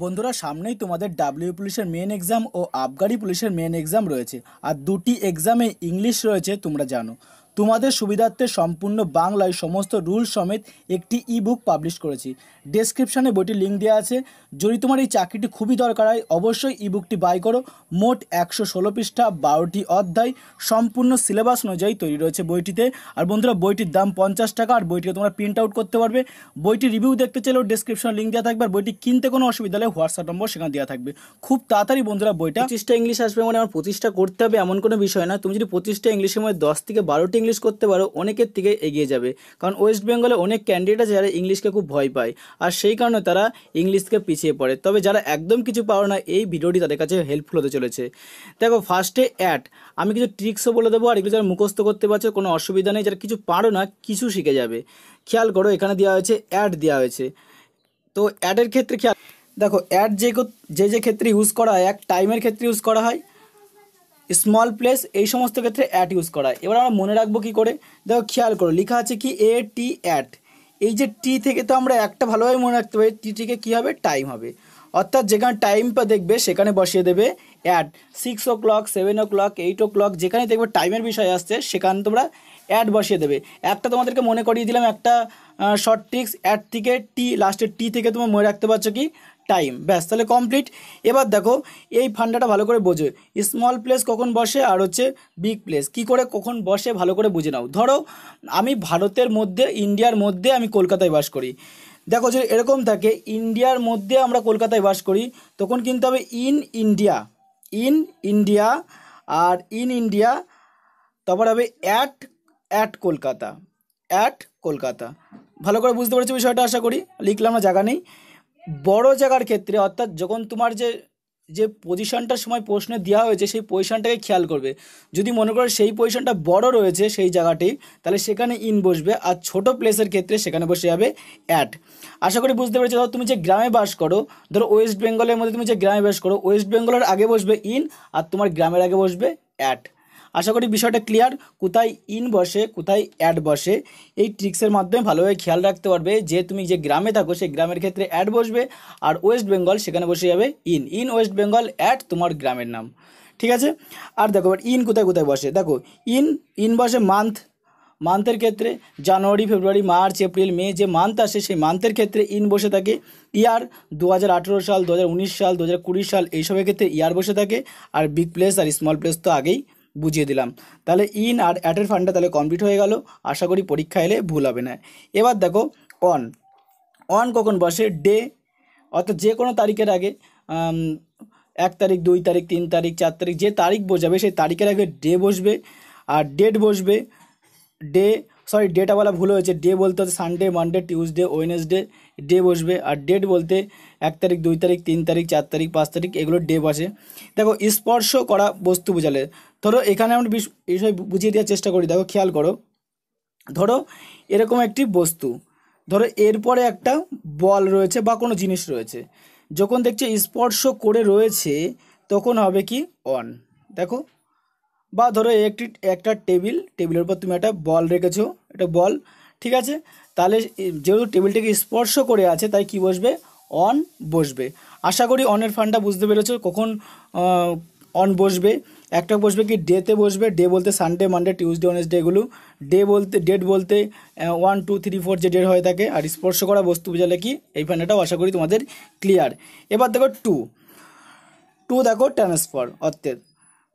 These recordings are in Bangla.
বন্ধুরা সামনেই তোমাদের ডাব্লিউ পুলিশের মেন এক্সাম ও আবগারি পুলিশের মেন এক্সাম রয়েছে আর দুটি এক্সামে ইংলিশ রয়েছে তোমরা জানো তোমাদের সুবিধার্থে সম্পূর্ণ বাংলায় সমস্ত রুল সমেত একটি ই বুক পাবলিশ করেছি ডেসক্রিপশানে বইটির লিঙ্ক দেওয়া আছে যদি তোমার এই চাকরিটি খুবই দরকার হয় অবশ্যই ই বুকটি বাই করো মোট একশো ষোলো পৃষ্ঠা বারোটি অধ্যায় সম্পূর্ণ সিলেবাস অনুযায়ী তৈরি রয়েছে বইটিতে আর বন্ধুরা বইটির দাম পঞ্চাশ টাকা আর বইটিকে তোমরা প্রিন্ট আউট করতে পারবে বইটির রিভিউ দেখতে চাইলেও ডেসক্রিপশানে লিঙ্ক দেওয়া থাকবে আর বইটি কিনতে কোনো অসুবিধা হলে হোয়াটসঅ্যাপ নম্বর সেখানে দেওয়া থাকবে খুব তাড়াতাড়ি বন্ধুরা বইটা পঁচিশটা ইংলিশ আসবে মানে আমার প্রতিষ্ঠা করতে হবে এমন কোনো বিষয় না তুমি যদি পঁচিশটা ইংলিশের মধ্যে দশ থেকে বারোটি ইংলিশ করতে পারো অনেকের থেকে এগিয়ে যাবে কারণ ওয়েস্ট বেঙ্গলে অনেক ক্যান্ডিডেট আছে যারা ইংলিশকে খুব ভয় পায় আর সেই কারণে তারা ইংলিশকে পিছিয়ে পড়ে তবে যারা একদম কিছু পারো না এই ভিডিওটি তাদের কাছে হেল্পফুল হতে চলেছে দেখো ফার্স্টে অ্যাট আমি কিছু ট্রিক্সও বলে দেবো আর এগুলো যারা মুখস্থ করতে পারছো কোনো অসুবিধা নেই যারা কিছু পারো না কিছু শিখে যাবে খেয়াল করো এখানে দেওয়া হয়েছে অ্যাড দেওয়া হয়েছে তো অ্যাডের ক্ষেত্রে খেয়াল দেখো অ্যাড যে যে যে ক্ষেত্রে ইউজ করা হয় এক টাইমের ক্ষেত্রে ইউজ করা হয় স্মল প্লেস এই সমস্ত ক্ষেত্রে অ্যাট ইউজ করা এবার আমরা মনে রাখবো কী করে দেখো খেয়াল করো লেখা আছে কি এ টি অ্যাট এই যে টি থেকে তো আমরা একটা ভালোভাবে মনে রাখতে পারি টি থেকে কী হবে টাইম হবে অর্থাৎ যেখানে টাইমটা দেখবে সেখানে বসিয়ে দেবে at six o'clock seven o'clock eight o'clock যেখানে দেখবে টাইমের বিষয় আসছে সেখানে তোমরা অ্যাড বসিয়ে দেবে একটা তোমাদেরকে মনে করিয়ে দিলাম একটা শর্ট ট্রিক্স অ্যাড থেকে টি লাস্টের টি থেকে তোমরা মনে রাখতে পারছো কি টাইম ব্যাস তাহলে কমপ্লিট এবার দেখো এই ফান্ডাটা ভালো করে বোঝে স্মল প্লেস কখন বসে আর হচ্ছে বিগ প্লেস কি করে কখন বসে ভালো করে বুঝে নাও ধরো আমি ভারতের মধ্যে ইন্ডিয়ার মধ্যে আমি কলকাতায় বাস করি দেখো যদি এরকম থাকে ইন্ডিয়ার মধ্যে আমরা কলকাতায় বাস করি তখন কিন্তু হবে ইন ইন্ডিয়া ইন ইন্ডিয়া আর ইন ইন্ডিয়া তারপর হবে at at Kolkata at Kolkata ভালো করে বুঝতে পারছি বিষয়টা আশা করি লিখলাম না জায়গা নেই বড় জায়গার ক্ষেত্রে অর্থাৎ যখন তোমার যে যে পজিশনটার সময় প্রশ্নে দেওয়া হয়েছে সেই পজিশনটাকে খেয়াল করবে যদি মনে করো সেই পজিশনটা বড় রয়েছে সেই জায়গাটি তাহলে সেখানে ইন বসবে আর ছোট প্লেসের ক্ষেত্রে সেখানে বসে যাবে অ্যাট আশা করি বুঝতে পেরেছি ধরো তুমি যে গ্রামে বাস করো ধরো ওয়েস্ট বেঙ্গলের মধ্যে তুমি যে গ্রামে বাস করো ওয়েস্ট বেঙ্গলের আগে বসবে ইন আর তোমার গ্রামের আগে বসবে অ্যাট আশা করি বিষয়টা ক্লিয়ার কোথায় ইন বসে কোথায় অ্যাড বসে এই ট্রিক্সের মাধ্যমে ভালোভাবে খেয়াল রাখতে পারবে যে তুমি যে গ্রামে থাকো সেই গ্রামের ক্ষেত্রে অ্যাড বসবে আর ওয়েস্ট বেঙ্গল সেখানে বসে যাবে in in West Bengal add তোমার গ্রামের নাম ঠিক আছে আর দেখো ইন কোথায় কোথায় বসে দেখো ইন ইন বসে মান্থ মান্থের ক্ষেত্রে January February March April May যে মান্থ আসে সেই মান্থের ক্ষেত্রে ইন বসে থাকে ইয়ার দু সাল দু সাল দু সাল এইসবের ক্ষেত্রে ইয়ার বসে থাকে আর বিগ প্লেস আর স্মল প্লেস তো আগেই বুঝিয়ে দিলাম তাহলে ইন আর অ্যাটের ফান্ডটা তাহলে কমপ্লিট হয়ে গেল আশা করি পরীক্ষা এলে ভুল হবে না এবার দেখো অন অন কখন বসে ডে অর্থাৎ যে কোনো তারিখের আগে এক তারিখ দুই তারিখ তিন তারিখ চার তারিখ যে তারিখ বোঝাবে সেই তারিখের আগে ডে বসবে আর ডেট বসবে ডে সরি ডেটা বলা ভুল হয়েছে ডে বলতে হচ্ছে Sunday Monday Tuesday Wednesday day বসবে আর ডেট বলতে এক তারিখ দুই তারিখ তিন তারিখ চার তারিখ পাঁচ তারিখ এগুলো ডে বসে দেখো স্পর্শ করা বস্তু বোঝালে ধরো এখানে আমরা বিষয় বুঝিয়ে দেওয়ার চেষ্টা করি দেখো খেয়াল করো ধরো এরকম একটি বস্তু ধরো এরপরে একটা বল রয়েছে বা কোনো জিনিস রয়েছে যখন দেখছে স্পর্শ করে রয়েছে তখন হবে কি অন দেখো বা ধরো একটি একটা টেবিল টেবিলের উপর তুমি একটা বল রেখেছো একটা বল ঠিক আছে তাহলে যেহেতু টেবিলটাকে স্পর্শ করে আছে তাই কি বসবে অন বসবে আশা করি অনের ফান্ডটা বুঝতে পেরেছো কখন অন বসবে একটা বসবে কি ডেতে বসবে ডে বলতে সানডে মানডে টিউসডে ওনেসডে এগুলো ডে বলতে ডেট বলতে ওয়ান টু থ্রি ফোর যে ডেট হয়ে থাকে আর স্পর্শ করা বস্তু বোঝালে কি এই ফান্ডাটাও আশা করি তোমাদের ক্লিয়ার এবার দেখো টু টু দেখো ট্রান্সফার অর্থের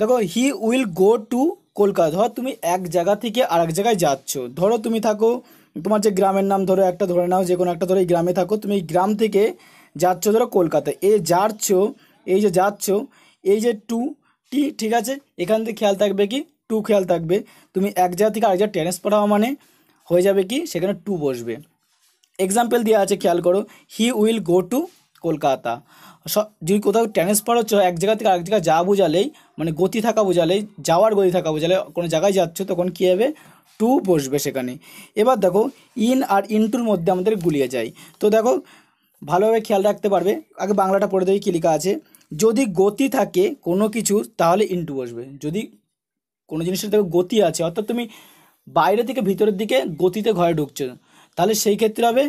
দেখো he will go to Kolkata ধর তুমি এক জায়গা থেকে আরেক জায়গায় যাচ্ছ ধরো তুমি থাকো তোমার যে গ্রামের নাম ধরো একটা ধরে নাও যে কোনো একটা ধরো এই গ্রামে থাকো তুমি এই গ্রাম থেকে যাচ্ছ ধরো কলকাতায় এ যাচ্ছ এই যে যাচ্ছ এই যে টু টি ঠিক আছে এখান থেকে খেয়াল থাকবে কি টু খেয়াল থাকবে তুমি এক জায়গা থেকে আরেক জায়গায় ট্রান্সফার হওয়া মানে হয়ে যাবে কি সেখানে টু বসবে এক্সাম্পল দেওয়া আছে খেয়াল করো he will go to Kolkata যদি কোথাও ট্রান্সফার হচ্ছে এক জায়গা থেকে আরেক জায়গায় যা বোঝালেই মানে গতি থাকা বোঝালেই যাওয়ার গতি থাকা বোঝালে কোনো জায়গায় যাচ্ছ তখন কী হবে টু বসবে সেখানে এবার দেখো ইন আর ইনটুর মধ্যে আমাদের গুলিয়ে যায় তো দেখো ভালোভাবে খেয়াল রাখতে পারবে আগে বাংলাটা পড়ে দেখি কী লেখা আছে যদি গতি থাকে কোনো কিছু তাহলে ইনটু বসবে যদি কোনো জিনিসের দেখো গতি আছে অর্থাৎ তুমি বাইরে থেকে ভিতরের দিকে গতিতে ঘরে ঢুকছো তাহলে সেই ক্ষেত্রে হবে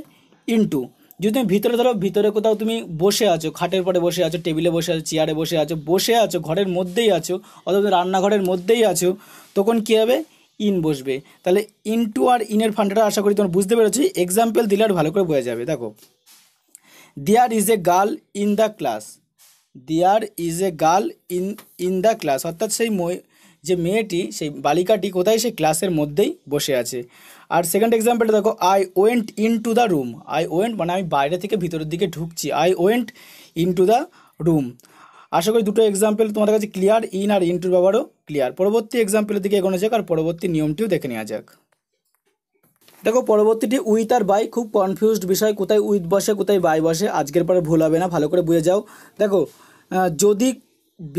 ইনটু যদি তুমি ভিতরে ধরো ভিতরে কোথাও তুমি বসে আছো খাটের পরে বসে আছো টেবিলে বসে আছো চেয়ারে বসে আছো বসে আছো ঘরের মধ্যেই আছো অথবা রান্নাঘরের মধ্যেই আছো তখন কী হবে ইন বসবে তাহলে ইনটু আর ইনের ফান্ডাটা আশা করি তোমরা বুঝতে পেরেছি এক্সাম্পল দিলে আর ভালো করে বোঝা যাবে দেখো there is a girl in the class there is a girl in in the class অর্থাৎ সেই যে মেয়েটি সেই বালিকাটি কোথায় সেই ক্লাসের মধ্যেই বসে আছে আর সেকেন্ড এক্সাম্পলটা দেখো I went into the room I went মানে আমি বাইরে থেকে ভিতরের দিকে ঢুকছি I went into the room আশা করি দুটো এক্সাম্পল তোমাদের কাছে ক্লিয়ার ইন আর ইনটুর ব্যবহারও ক্লিয়ার পরবর্তী এক্সাম্পলের দিকে এগোনো যাক আর পরবর্তী নিয়মটিও দেখে নেওয়া যাক দেখো পরবর্তীটি উইথ আর বাই খুব কনফিউজড বিষয় কোথায় উইথ বসে কোথায় বাই বসে আজকের পরে ভুল হবে না ভালো করে বুঝে যাও দেখো যদি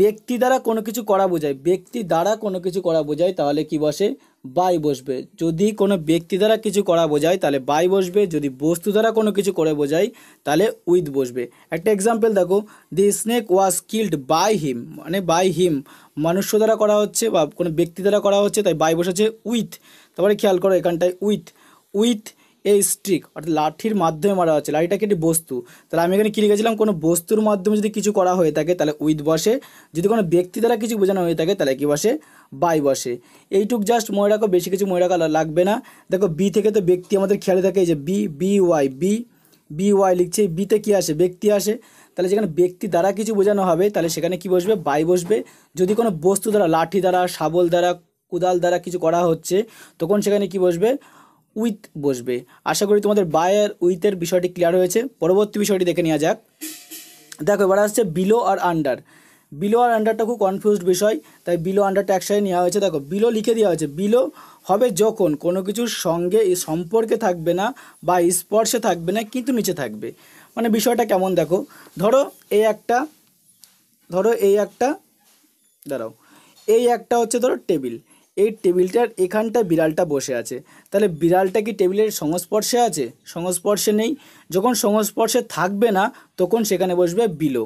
ব্যক্তি দ্বারা কোনো কিছু করা বোঝায় ব্যক্তি দ্বারা কোনো কিছু করা বোঝায় তাহলে কি বসে বাই বসবে যদি কোনো ব্যক্তি দ্বারা কিছু করা বোঝায় তাহলে বাই বসবে যদি বস্তু দ্বারা কোনো কিছু করে বোঝায় তাহলে উইথ বসবে একটা এক্সাম্পল দেখো the snake was killed by him মানে বাই হিম মানুষ দ্বারা করা হচ্ছে বা কোনো ব্যক্তি দ্বারা করা হচ্ছে তাই বাই বসেছে উইথ তারপরে খেয়াল করো এখানটায় উইথ উইথ এই স্টিক অর্থাৎ লাঠির মাধ্যমে মারা হচ্ছে লাঠিটাকে একটি বস্তু তাহলে আমি এখানে কী লিখেছিলাম কোনো বস্তুর মাধ্যমে যদি কিছু করা হয়ে থাকে তাহলে উইথ বসে যদি কোনো ব্যক্তি দ্বারা কিছু বোঝানো হয়ে থাকে তাহলে কি বসে বাই বসে এইটুক জাস্ট মনে রাখো বেশি কিছু মনে রাখা লাগবে না দেখো বি থেকে তো ব্যক্তি আমাদের খেয়ালে থাকে এই যে B B Y B B Y লিখছে বিতে কি আসে ব্যক্তি আসে তাহলে যেখানে ব্যক্তি দ্বারা কিছু বোঝানো হবে তাহলে সেখানে কি বসবে বাই বসবে যদি কোনো বস্তু দ্বারা লাঠি দ্বারা শাবল দ্বারা কোদাল দ্বারা কিছু করা হচ্ছে তখন সেখানে কি বসবে উইথ বসবে আশা করি তোমাদের বায়ার উইথের বিষয়টি ক্লিয়ার হয়েছে পরবর্তী বিষয়টি দেখে নেওয়া যাক দেখো এবার আসছে বিলো আর আন্ডার বিলো আর আন্ডারটা খুব কনফিউজড বিষয় তাই বিলো আন্ডারটা একসাথে নেওয়া হয়েছে দেখো বিলো লিখে দেওয়া হয়েছে বিলো হবে যখন কোনো কিছুর সঙ্গে সম্পর্কে থাকবে না বা স্পর্শে থাকবে না কিন্তু নিচে থাকবে মানে বিষয়টা কেমন দেখো ধরো এই একটা ধরো এই একটা দাঁড়াও এই একটা হচ্ছে ধরো টেবিল এই টেবিলটার এখানটা বিড়ালটা বসে আছে তাহলে বিড়ালটা কি টেবিলের সংস্পর্শে আছে সংস্পর্শে নেই যখন সংস্পর্শে থাকবে না তখন সেখানে বসবে বিলো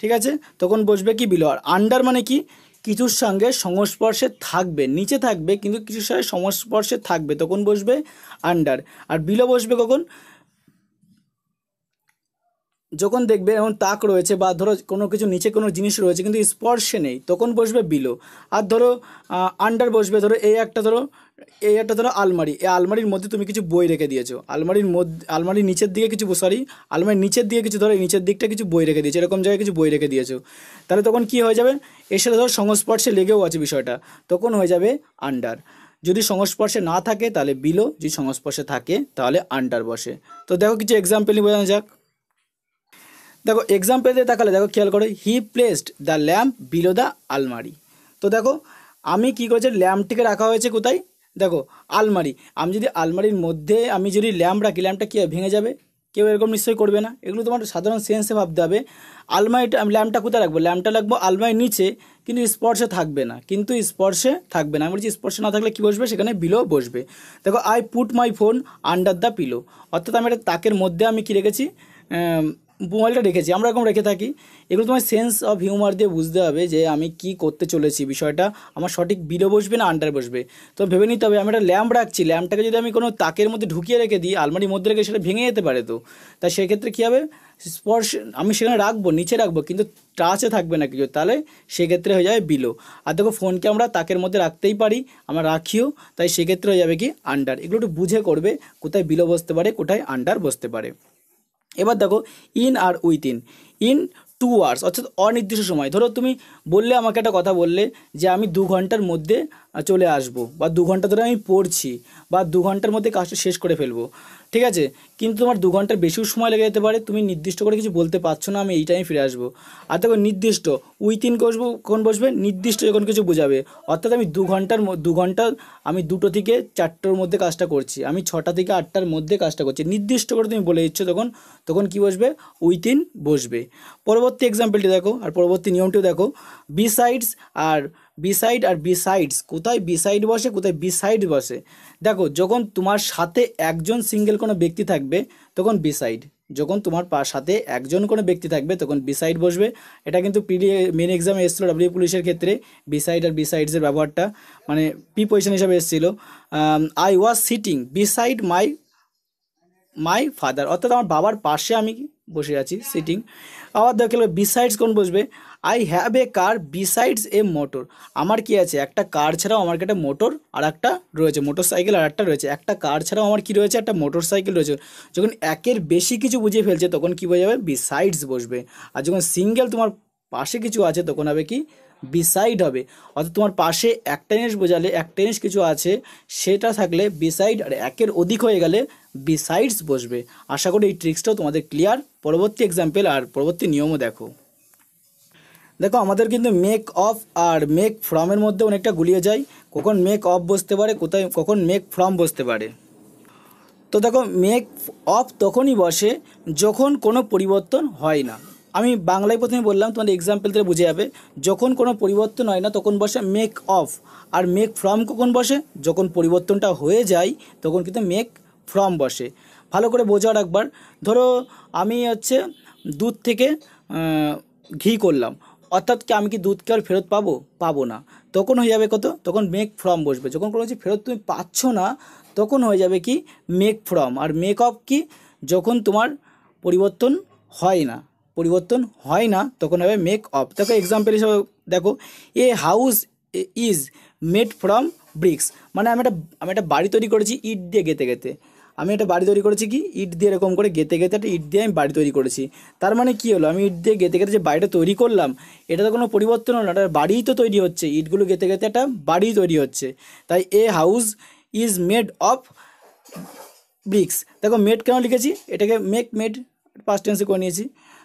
ঠিক আছে তখন বসবে কি বিলো আর আন্ডার মানে কি কিছুর সঙ্গে সংস্পর্শে থাকবে নিচে থাকবে কিন্তু কিছুর সঙ্গে সংস্পর্শে থাকবে তখন বসবে আন্ডার আর বিলো বসবে কখন যখন দেখবে এমন তাক রয়েছে বা ধরো কোনো কিছু নিচে কোনো জিনিস রয়েছে কিন্তু স্পর্শে নেই তখন বসবে বিলো আর ধরো আন্ডার বসবে ধরো এই একটা ধরো এই একটা ধরো আলমারি এই আলমারির মধ্যে তুমি কিছু বই রেখে দিয়েছো আলমারির মধ্যে আলমারির নিচের দিকে কিছু সরি আলমারির নিচের দিকে কিছু ধরো নিচের দিকটা কিছু বই রেখে দিয়েছো এরকম জায়গায় কিছু বই রেখে দিয়েছো তাহলে তখন কি হয়ে যাবে এর সাথে ধরো সংস্পর্শে লেগেও আছে বিষয়টা তখন হয়ে যাবে আন্ডার যদি সংস্পর্শে না থাকে তাহলে বিলো যদি সংস্পর্শে থাকে তাহলে আন্ডার বসে তো দেখো কিছু এক্সাম্পলই বোঝানো যাক দেখো এক্সাম দিয়ে তাকালে দেখো খেয়াল করো he placed the lamp below the আলমারি তো দেখো আমি কি করেছি ল্যাম্পটিকে রাখা হয়েছে কোথায় দেখো আলমারি আমি যদি আলমারির মধ্যে আমি যদি ল্যাম্প রাখি ল্যাম্পটা কী ভেঙে যাবে কেউ এরকম নিশ্চয়ই করবে না এগুলো তোমার সাধারণ সেন্সে ভাবতে হবে আলমারিটা আমি ল্যাম্পটা কোথায় রাখবো ল্যাম্পটা রাখবো আলমারির নিচে কিন্তু স্পর্শে থাকবে না কিন্তু স্পর্শে থাকবে না আমি বলছি স্পর্শে না থাকলে কী বসবে সেখানে বিলো বসবে দেখো I put my phone under the pillow অর্থাৎ আমি একটা তাকের মধ্যে আমি কী রেখেছি মোবাইলটা রেখেছি আমরা এরকম রেখে থাকি এগুলো তোমার সেন্স অফ হিউমার দিয়ে বুঝতে হবে যে আমি কি করতে চলেছি বিষয়টা আমার সঠিক বিলো বসবে না আন্ডার বসবে তো ভেবে নিতে হবে আমি একটা ল্যাম্প রাখছি ল্যাম্পটাকে যদি আমি কোনো তাকের মধ্যে ঢুকিয়ে রেখে দিই আলমারির মধ্যে রেখে সেটা ভেঙে যেতে পারে তো তাই সেক্ষেত্রে কী হবে স্পর্শ আমি সেখানে রাখবো নিচে রাখবো কিন্তু টাচে থাকবে না কিছু তাহলে সেক্ষেত্রে হয়ে যাবে বিলো আর দেখো ফোনকে আমরা তাকের মধ্যে রাখতেই পারি আমরা রাখিও তাই সেক্ষেত্রে হয়ে যাবে কি আন্ডার এগুলো একটু বুঝে করবে কোথায় বিলো বসতে পারে কোথায় আন্ডার বসতে পারে এবার দেখো ইন আর ইন ইন টু আওয়ার্স অর্থাৎ অনির্দিষ্ট সময় ধরো তুমি বললে আমাকে একটা কথা বললে যে আমি দু ঘন্টার মধ্যে চলে আসব বা দু ঘন্টা ধরে আমি পড়ছি বা দু ঘন্টার মধ্যে কাজটা শেষ করে ফেলবো ঠিক আছে কিন্তু তোমার দু ঘন্টার বেশিও সময় লেগে যেতে পারে তুমি নির্দিষ্ট করে কিছু বলতে পারছো না আমি এই টাইমে ফিরে আসবো আর দেখো নির্দিষ্ট উইথিন বসবো কখন বসবে নির্দিষ্ট যখন কিছু বোঝাবে অর্থাৎ আমি দু ঘন্টার দু ঘন্টা আমি দুটো থেকে চারটার মধ্যে কাজটা করছি আমি ছটা থেকে আটটার মধ্যে কাজটা করছি নির্দিষ্ট করে তুমি বলে দিচ্ছ তখন তখন কি বসবে উইথিন বসবে পরবর্তী এক্সাম্পলটি দেখো আর পরবর্তী নিয়মটিও দেখো বিসাইডস আর বিসাইড আর বিসাইডস কোথায় বিসাইড বসে কোথায় বিসাইড বসে দেখো যখন তোমার সাথে একজন সিঙ্গেল কোনো ব্যক্তি থাকবে তখন বিসাইড যখন তোমার পা সাথে একজন কোনো ব্যক্তি থাকবে তখন বিসাইড বসবে এটা কিন্তু পিডি মেন এক্সামে এসেছিলো ডাব্লিউ পুলিশের ক্ষেত্রে বিসাইড আর বিসাইডসের ব্যবহারটা মানে পি পজিশন হিসাবে এসেছিলো I was sitting beside my my father অর্থাৎ আমার বাবার পাশে আমি বসে আছি সিটিং আবার দেখো বিসাইডস কোন বসবে I have a car besides a motor আমার কি আছে একটা কার ছাড়াও আমার একটা মোটর আর একটা রয়েছে মোটর সাইকেল আর একটা রয়েছে একটা কার ছাড়াও আমার কি রয়েছে একটা মোটর সাইকেল রয়েছে যখন একের বেশি কিছু বুঝিয়ে ফেলছে তখন বোঝা বোঝাবে বিসাইডস বসবে আর যখন সিঙ্গেল তোমার পাশে কিছু আছে তখন হবে কি বিসাইড হবে অর্থাৎ তোমার পাশে একটা জিনিস বোঝালে একটা জিনিস কিছু আছে সেটা থাকলে বিসাইড আর একের অধিক হয়ে গেলে বিসাইডস বসবে আশা করি এই ট্রিক্সটাও তোমাদের ক্লিয়ার পরবর্তী এক্সাম্পল আর পরবর্তী নিয়মও দেখো দেখো আমাদের কিন্তু মেক অফ আর মেক ফ্রমের মধ্যে অনেকটা গুলিয়ে যায় কখন মেক অফ বসতে পারে কোথায় কখন মেক ফ্রম বসতে পারে তো দেখো মেক অফ তখনই বসে যখন কোনো পরিবর্তন হয় না আমি বাংলায় প্রথমে বললাম তোমাদের এক্সাম্পল থেকে বুঝে যাবে যখন কোনো পরিবর্তন হয় না তখন বসে মেক অফ আর মেক ফ্রম কখন বসে যখন পরিবর্তনটা হয়ে যায় তখন কিন্তু মেক ফ্রম বসে ভালো করে বোঝার একবার ধরো আমি হচ্ছে দুধ থেকে ঘি করলাম অর্থাৎ কি আমি কি দুধকে আর ফেরত পাবো পাবো না তখন হয়ে যাবে কত তখন মেক ফ্রম বসবে যখন কোনো ফেরত তুমি পাচ্ছ না তখন হয়ে যাবে কি মেক ফ্রম আর মেক অফ কি যখন তোমার পরিবর্তন হয় না পরিবর্তন হয় না তখন হবে মেক অফ দেখো এক্সাম্পল হিসাবে দেখো a house is made from bricks মানে আমি একটা আমি একটা বাড়ি তৈরি করেছি ইট দিয়ে গেতে গেতে আমি এটা বাড়ি তৈরি করেছি কি ইট দিয়ে এরকম করে গেতে গেতে একটা ইট দিয়ে আমি বাড়ি তৈরি করেছি তার মানে কী হলো আমি ইট দিয়ে গেতে গেতে যে বাড়িটা তৈরি করলাম এটা তো কোনো পরিবর্তন হলো না এটা বাড়িই তো তৈরি হচ্ছে ইটগুলো গেঁথে গেঁথে একটা বাড়িই তৈরি হচ্ছে তাই a house is made of bricks দেখো মেড কেন লিখেছি এটাকে মেক মেড পাস্ট টেন্সে করে নিয়েছি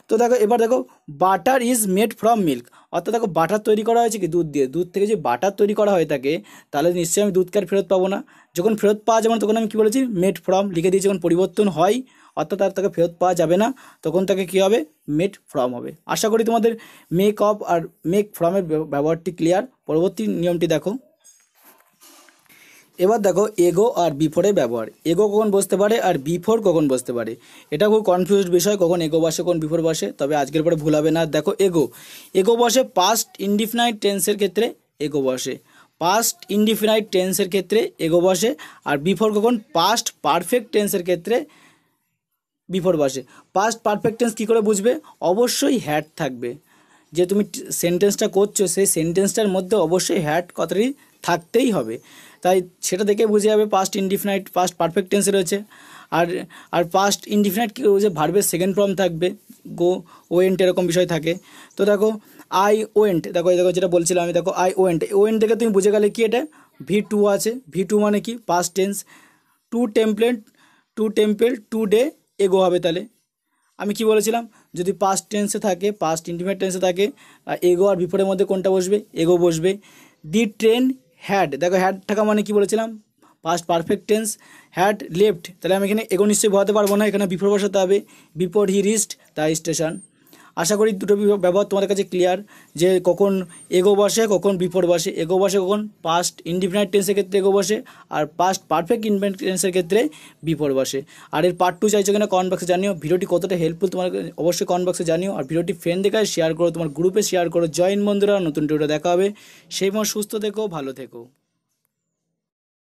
তো দেখো এবার দেখো butter is made from milk অর্থাৎ দেখো বাটার তৈরি করা হয়েছে কি দুধ দিয়ে দুধ থেকে যে বাটার তৈরি করা হয়ে থাকে তাহলে নিশ্চয়ই আমি দুধকে আর ফেরত পাবো না যখন ফেরত পাওয়া যাবে না তখন আমি কী বলেছি মেড ফ্রম লিখে দিয়েছি যখন পরিবর্তন হয় অর্থাৎ আর তাকে ফেরত পাওয়া যাবে না তখন তাকে কী হবে মেড ফ্রম হবে আশা করি তোমাদের মেক অফ আর মেক ফ্রমের ব্যবহারটি ক্লিয়ার পরবর্তী নিয়মটি দেখো এবার দেখো এগো আর বিফোরে ব্যবহার এগো কখন বসতে পারে আর বিফোর কখন বসতে পারে এটা খুব কনফিউজড বিষয় কখন এগো বসে কোন বিফোর বসে তবে আজকের পরে ভুলাবে না দেখো এগো এগো বসে পাস্ট ইনডিফিনাইট টেন্সের ক্ষেত্রে এগো বসে পাস্ট ইনডিফিনাইট টেন্সের ক্ষেত্রে এগো বসে আর বিফোর কখন পাস্ট পারফেক্ট টেন্সের ক্ষেত্রে বিফোর বসে পাস্ট পারফেক্ট টেন্স কী করে বুঝবে অবশ্যই হ্যাট থাকবে যে তুমি সেন্টেন্সটা করছো সেই সেন্টেন্সটার মধ্যে অবশ্যই হ্যাট কথাটি থাকতেই হবে তাই সেটা দেখে বুঝে যাবে পাস্ট ইনডিফিনাইট পাস্ট পারফেক্ট টেন্সে রয়েছে আর আর পাস্ট ইনডিফিনাইট কী রয়েছে ভার্বের সেকেন্ড ফর্ম থাকবে গো ওয়েন্ট এরকম বিষয় থাকে তো দেখো আই ওয়েন্ট দেখো দেখো যেটা বলছিলাম আমি দেখো আই ওয়েন্ট ওয়েন্ট দেখে তুমি বুঝে গেলে কি এটা ভি টু আছে ভি টু মানে কি past tense to template to temple two day ago হবে তাহলে আমি কি বলেছিলাম যদি পাস্ট টেন্সে থাকে পাস্ট ইনডিফিনাইট টেন্সে থাকে এগো আর বিপরের মধ্যে কোনটা বসবে এগো বসবে দি ট্রেন হ্যাড দেখো হ্যাড থাকা মানে কি বলেছিলাম past perfect tense had left তাহলে আমি এখানে এগো নিশ্চয়ই পারবো না এখানে বিফোর বসাতে হবে before he reached the station আশা করি দুটো ব্যবহার তোমাদের কাছে ক্লিয়ার যে কখন এগো বসে কখন বিফোর বসে এগো বসে কখন পাস্ট ইনডিফিনাইট টেন্সের ক্ষেত্রে এগো বসে আর পাস্ট পারফেক্ট ইনডিফিনাইট টেন্সের ক্ষেত্রে বিফোর বসে আর এর পার্ট টু চাইছো কিনা কমেন্ট বক্সে জানিও ভিডিওটি কতটা হেল্পফুল তোমার অবশ্যই কমেন্ট বক্সে জানিও আর ভিডিওটি ফ্রেন্ড দেখায় শেয়ার করো তোমার গ্রুপে শেয়ার করো জয়েন বন্ধুরা নতুন ভিডিও দেখা হবে সেই সময় সুস্থ থেকো ভালো থেকো